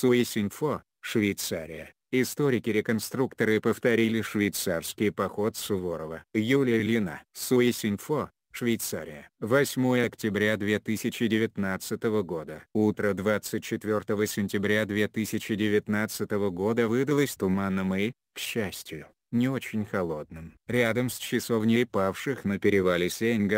Суисинфо, Швейцария. Историки-реконструкторы повторили швейцарский поход Суворова. Юлия Лина. Суисинфо, Швейцария. 8 октября 2019 года. Утро 24 сентября 2019 года выдалось туманным и, к счастью, не очень холодным. Рядом с часовней павших на перевале сень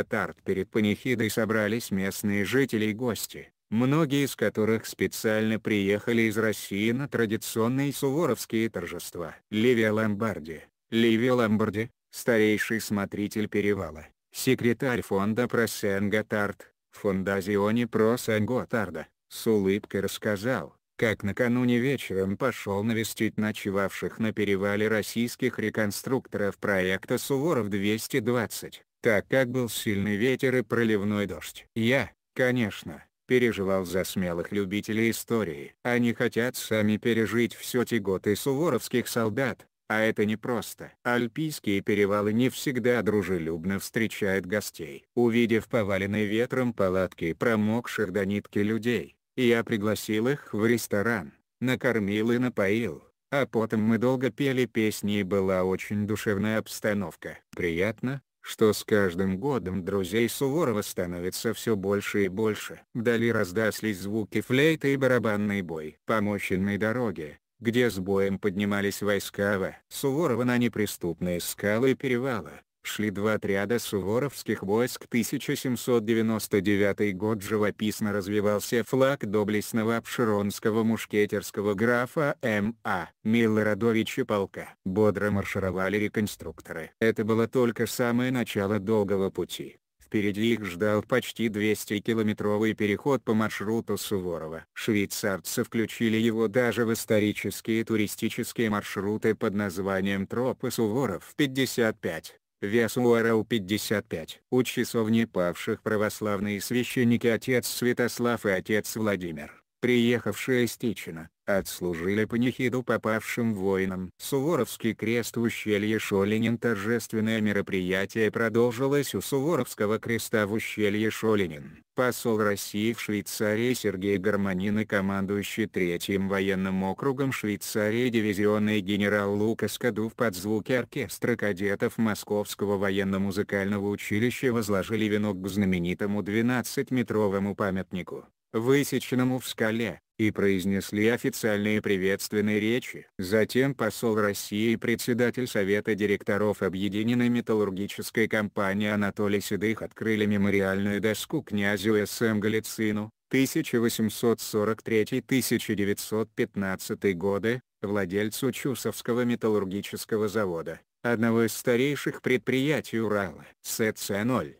перед панихидой собрались местные жители и гости многие из которых специально приехали из России на традиционные суворовские торжества. Ливия Ломбарди, Ливия Ломбарди, старейший смотритель перевала, секретарь фонда Просенготард, фондазионе Просенготарда, с улыбкой рассказал, как накануне вечером пошел навестить ночевавших на перевале российских реконструкторов проекта «Суворов-220», так как был сильный ветер и проливной дождь. Я, конечно, переживал за смелых любителей истории. Они хотят сами пережить все тяготы суворовских солдат, а это непросто. Альпийские перевалы не всегда дружелюбно встречают гостей. Увидев поваленные ветром палатки и промокших до нитки людей, я пригласил их в ресторан, накормил и напоил. А потом мы долго пели песни и была очень душевная обстановка. Приятно, что с каждым годом друзей Суворова становится все больше и больше. Вдали раздались звуки флейты и барабанный бой. По мощенной дороге, где с боем поднимались войска В. Суворова на неприступные скалы перевала, шли два отряда суворовских войск 1799 год живописно развивался флаг доблестного обширонского мушкетерского графа М.А. Милорадовича полка. Бодро маршировали реконструкторы. Это было только самое начало долгого пути. Впереди их ждал почти 200-километровый переход по маршруту Суворова. Швейцарцы включили его даже в исторические туристические маршруты под названием Тропы Суворов 55. Вес УРЛ 55. У часовни павших православные священники отец Святослав и отец Владимир, приехавшие из Тичина, отслужили панихиду попавшим воинам. Суворовский крест в ущелье Шолинин торжественное мероприятие продолжилось у Суворовского креста в ущелье Шолинин. Посол России в Швейцарии Сергей Гармонин и командующий третьим военным округом Швейцарии дивизионный генерал Лукас Каду в подзвуке оркестра кадетов Московского военно-музыкального училища возложили венок к знаменитому 12-метровому памятнику, высеченному в скале, и произнесли официальные приветственные речи. Затем посол России и председатель Совета директоров Объединенной металлургической компании Анатолий Седых открыли мемориальную доску князю С.М. Галицину, 1843-1915 годы, владельцу Чусовского металлургического завода, одного из старейших предприятий Урала. СЦ-0,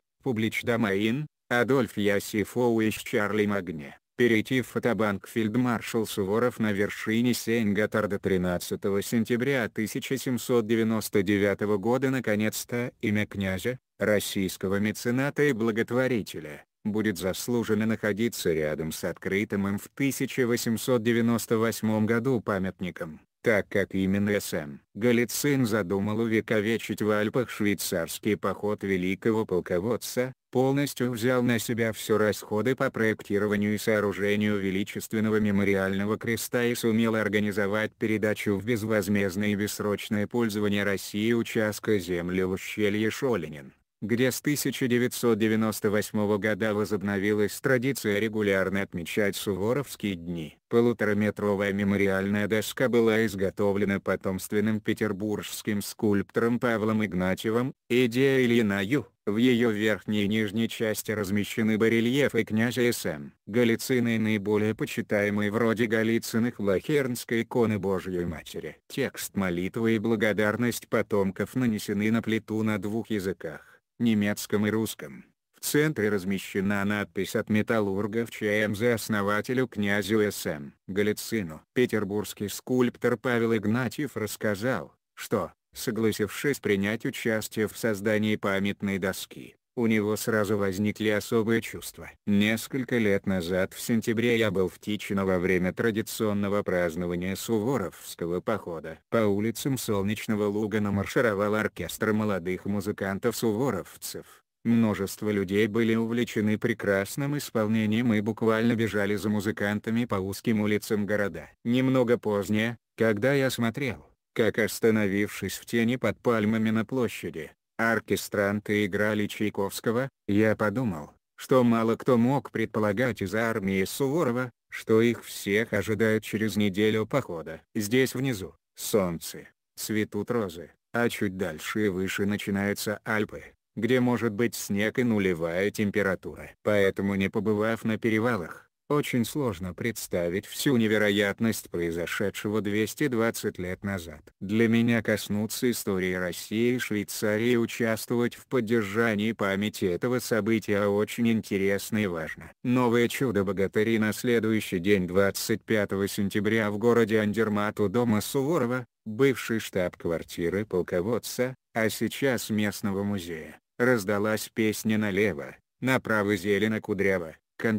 Домаин, Адольф Ясифоу Чарли Магне перейти в фотобанк фельдмаршал Суворов на вершине Сейнгатарда 13 сентября 1799 года наконец-то имя князя, российского мецената и благотворителя, будет заслуженно находиться рядом с открытым им в 1898 году памятником так как именно С.М. Голицын задумал увековечить в Альпах швейцарский поход великого полководца, полностью взял на себя все расходы по проектированию и сооружению величественного мемориального креста и сумел организовать передачу в безвозмездное и бессрочное пользование России участка земли в ущелье Шолинин где с 1998 года возобновилась традиция регулярно отмечать суворовские дни. Полутораметровая мемориальная доска была изготовлена потомственным петербургским скульптором Павлом Игнатьевым, идея Ильина Ю. В ее верхней и нижней части размещены барельефы князя С.М. Галицины наиболее почитаемые вроде Галициных Лахернской иконы Божьей Матери. Текст молитвы и благодарность потомков нанесены на плиту на двух языках немецком и русском. В центре размещена надпись от металлургов ЧМЗ-основателю князю С.М. Галицину. Петербургский скульптор Павел Игнатьев рассказал, что, согласившись принять участие в создании памятной доски, у него сразу возникли особые чувства. Несколько лет назад в сентябре я был в Тичино во время традиционного празднования Суворовского похода. По улицам Солнечного Лугана маршировал оркестр молодых музыкантов-суворовцев. Множество людей были увлечены прекрасным исполнением и буквально бежали за музыкантами по узким улицам города. Немного позднее, когда я смотрел, как остановившись в тени под пальмами на площади, оркестранты играли Чайковского, я подумал, что мало кто мог предполагать из армии Суворова, что их всех ожидают через неделю похода. Здесь внизу, солнце, цветут розы, а чуть дальше и выше начинаются Альпы, где может быть снег и нулевая температура. Поэтому не побывав на перевалах, очень сложно представить всю невероятность произошедшего 220 лет назад. Для меня коснуться истории России и Швейцарии и участвовать в поддержании памяти этого события очень интересно и важно. Новое чудо-богатыри на следующий день 25 сентября в городе Андермат у дома Суворова, бывший штаб-квартиры полководца, а сейчас местного музея, раздалась песня налево, направо зелено кудряво, к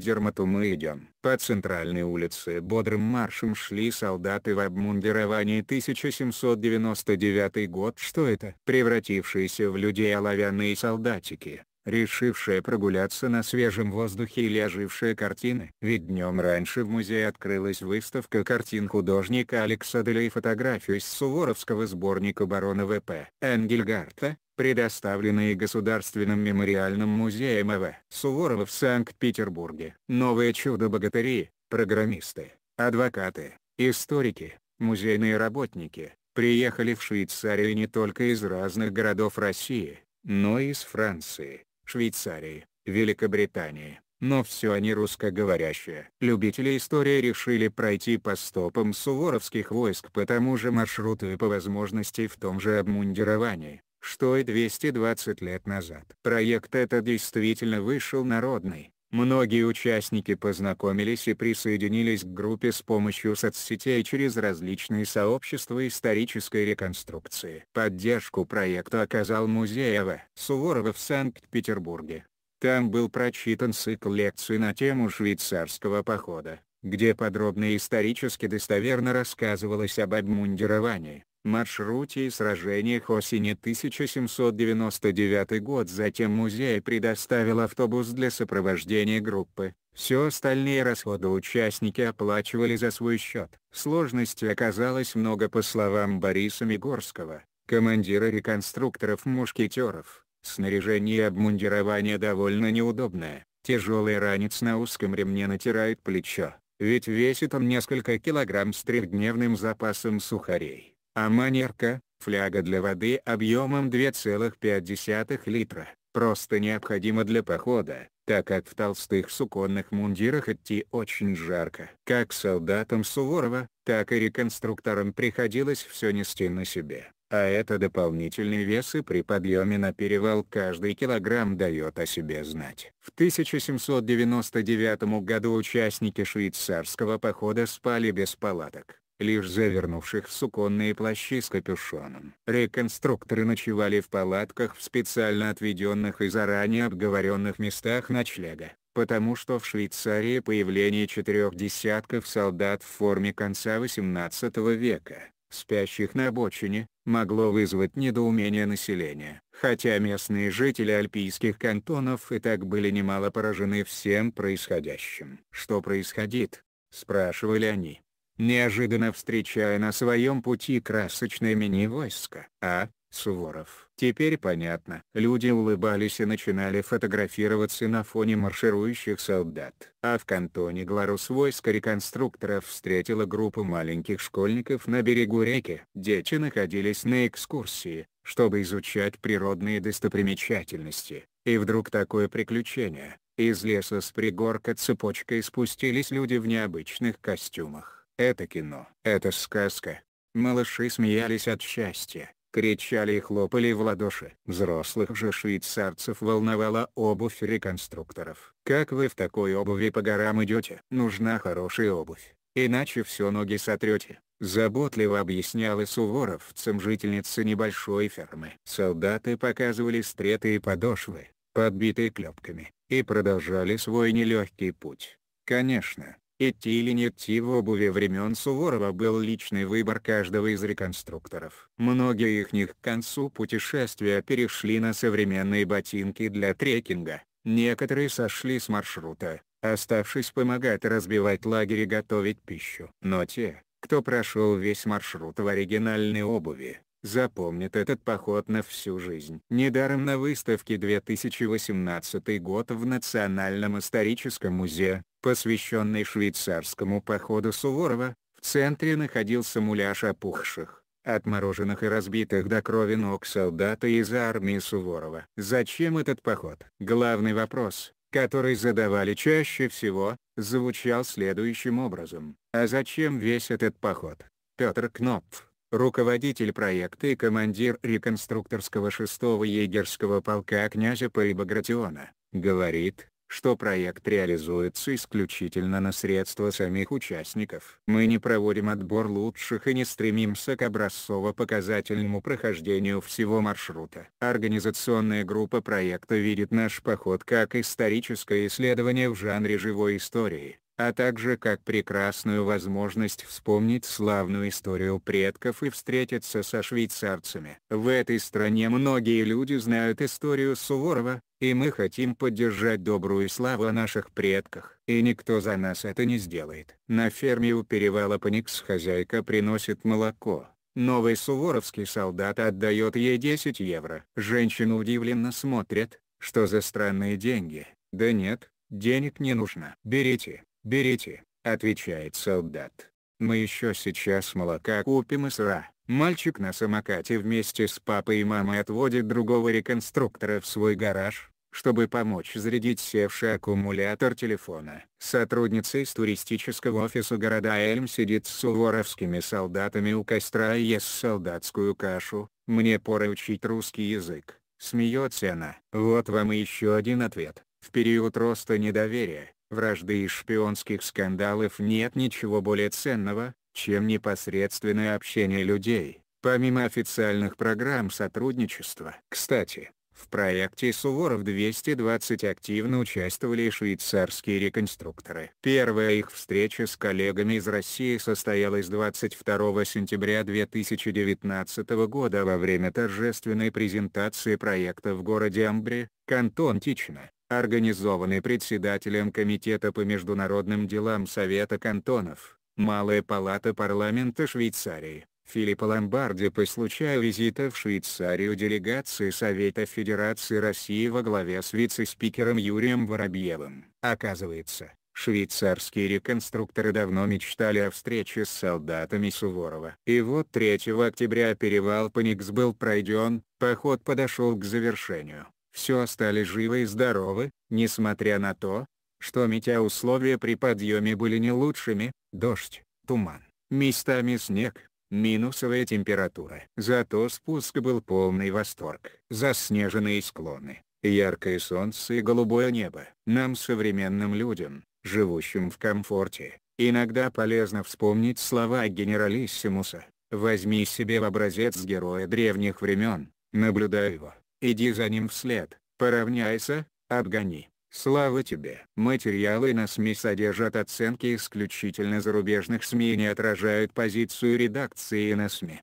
мы идем. По центральной улице бодрым маршем шли солдаты в обмундировании 1799 год. Что это? Превратившиеся в людей оловянные солдатики решившая прогуляться на свежем воздухе или ожившая картины. Ведь днем раньше в музее открылась выставка картин художника Алекса Деля и фотографию из суворовского сборника барона В.П. Энгельгарта, предоставленные Государственным мемориальным музеем АВ. Суворова в Санкт-Петербурге. Новое чудо богатыри, программисты, адвокаты, историки, музейные работники, приехали в Швейцарию не только из разных городов России, но и из Франции, Швейцарии, Великобритании, но все они русскоговорящие. Любители истории решили пройти по стопам суворовских войск по тому же маршруту и по возможности в том же обмундировании, что и 220 лет назад. Проект этот действительно вышел народный, Многие участники познакомились и присоединились к группе с помощью соцсетей через различные сообщества исторической реконструкции. Поддержку проекту оказал музей Эва Суворова в Санкт-Петербурге. Там был прочитан цикл лекций на тему швейцарского похода, где подробно и исторически достоверно рассказывалось об обмундировании, маршруте и сражениях осени 1799 год. Затем музей предоставил автобус для сопровождения группы. Все остальные расходы участники оплачивали за свой счет. Сложностей оказалось много по словам Бориса Мигорского, командира реконструкторов-мушкетеров. Снаряжение и обмундирование довольно неудобное. Тяжелый ранец на узком ремне натирает плечо, ведь весит он несколько килограмм с трехдневным запасом сухарей а манерка, фляга для воды объемом 2,5 литра, просто необходима для похода, так как в толстых суконных мундирах идти очень жарко. Как солдатам Суворова, так и реконструкторам приходилось все нести на себе. А это дополнительный вес и при подъеме на перевал каждый килограмм дает о себе знать. В 1799 году участники швейцарского похода спали без палаток лишь завернувших в суконные плащи с капюшоном. Реконструкторы ночевали в палатках в специально отведенных и заранее обговоренных местах ночлега потому что в Швейцарии появление четырех десятков солдат в форме конца XVIII века, спящих на обочине, могло вызвать недоумение населения. Хотя местные жители альпийских кантонов и так были немало поражены всем происходящим. «Что происходит?» – спрашивали они неожиданно встречая на своем пути красочное мини-войско. А, Суворов. Теперь понятно. Люди улыбались и начинали фотографироваться на фоне марширующих солдат. А в кантоне Гларус войско реконструкторов встретила группу маленьких школьников на берегу реки. Дети находились на экскурсии, чтобы изучать природные достопримечательности. И вдруг такое приключение. Из леса с пригорка цепочкой спустились люди в необычных костюмах. Это кино. Это сказка. Малыши смеялись от счастья, кричали и хлопали в ладоши. Взрослых же швейцарцев волновала обувь реконструкторов. Как вы в такой обуви по горам идете? Нужна хорошая обувь, иначе все ноги сотрете. Заботливо объясняла суворовцам жительница небольшой фермы. Солдаты показывали стреты и подошвы, подбитые клепками, и продолжали свой нелегкий путь. Конечно, идти или не идти в обуви времен Суворова был личный выбор каждого из реконструкторов. Многие их к концу путешествия перешли на современные ботинки для трекинга, некоторые сошли с маршрута, оставшись помогать разбивать лагерь и готовить пищу. Но те, кто прошел весь маршрут в оригинальной обуви, запомнит этот поход на всю жизнь. Недаром на выставке 2018 год в Национальном историческом музее, посвященной швейцарскому походу Суворова, в центре находился муляж опухших, отмороженных и разбитых до крови ног солдата из армии Суворова. Зачем этот поход? Главный вопрос, который задавали чаще всего, звучал следующим образом. А зачем весь этот поход? Петр Кнопф руководитель проекта и командир реконструкторского 6-го егерского полка князя Парибагратиона, говорит, что проект реализуется исключительно на средства самих участников. Мы не проводим отбор лучших и не стремимся к образцово-показательному прохождению всего маршрута. Организационная группа проекта видит наш поход как историческое исследование в жанре живой истории, а также как прекрасную возможность вспомнить славную историю предков и встретиться со швейцарцами. В этой стране многие люди знают историю Суворова, и мы хотим поддержать добрую славу о наших предках. И никто за нас это не сделает. На ферме у перевала Паникс хозяйка приносит молоко. Новый суворовский солдат отдает ей 10 евро. Женщина удивленно смотрит, что за странные деньги. Да нет, денег не нужно. Берите. «Берите», — отвечает солдат. «Мы еще сейчас молока купим и сыра». Мальчик на самокате вместе с папой и мамой отводит другого реконструктора в свой гараж, чтобы помочь зарядить севший аккумулятор телефона. Сотрудница из туристического офиса города Эльм сидит с суворовскими солдатами у костра и ест солдатскую кашу. «Мне пора учить русский язык», — смеется она. Вот вам и еще один ответ. В период роста недоверия, вражды и шпионских скандалов нет ничего более ценного, чем непосредственное общение людей, помимо официальных программ сотрудничества. Кстати, в проекте Суворов-220 активно участвовали швейцарские реконструкторы. Первая их встреча с коллегами из России состоялась 22 сентября 2019 года во время торжественной презентации проекта в городе Амбре, кантон Тичина организованный председателем Комитета по международным делам Совета кантонов, Малая палата парламента Швейцарии, Филиппо Ломбарди по случаю визита в Швейцарию делегации Совета Федерации России во главе с вице-спикером Юрием Воробьевым. Оказывается, Швейцарские реконструкторы давно мечтали о встрече с солдатами Суворова. И вот 3 октября перевал Паникс был пройден, поход подошел к завершению все остались живы и здоровы, несмотря на то, что метеоусловия при подъеме были не лучшими, дождь, туман, местами снег, минусовая температура. Зато спуск был полный восторг. Заснеженные склоны, яркое солнце и голубое небо. Нам современным людям, живущим в комфорте, иногда полезно вспомнить слова генералиссимуса. Возьми себе в образец героя древних времен, наблюдай его Иди за ним вслед, поравняйся, обгони. Слава тебе! Материалы на СМИ содержат оценки исключительно зарубежных СМИ и не отражают позицию редакции на СМИ.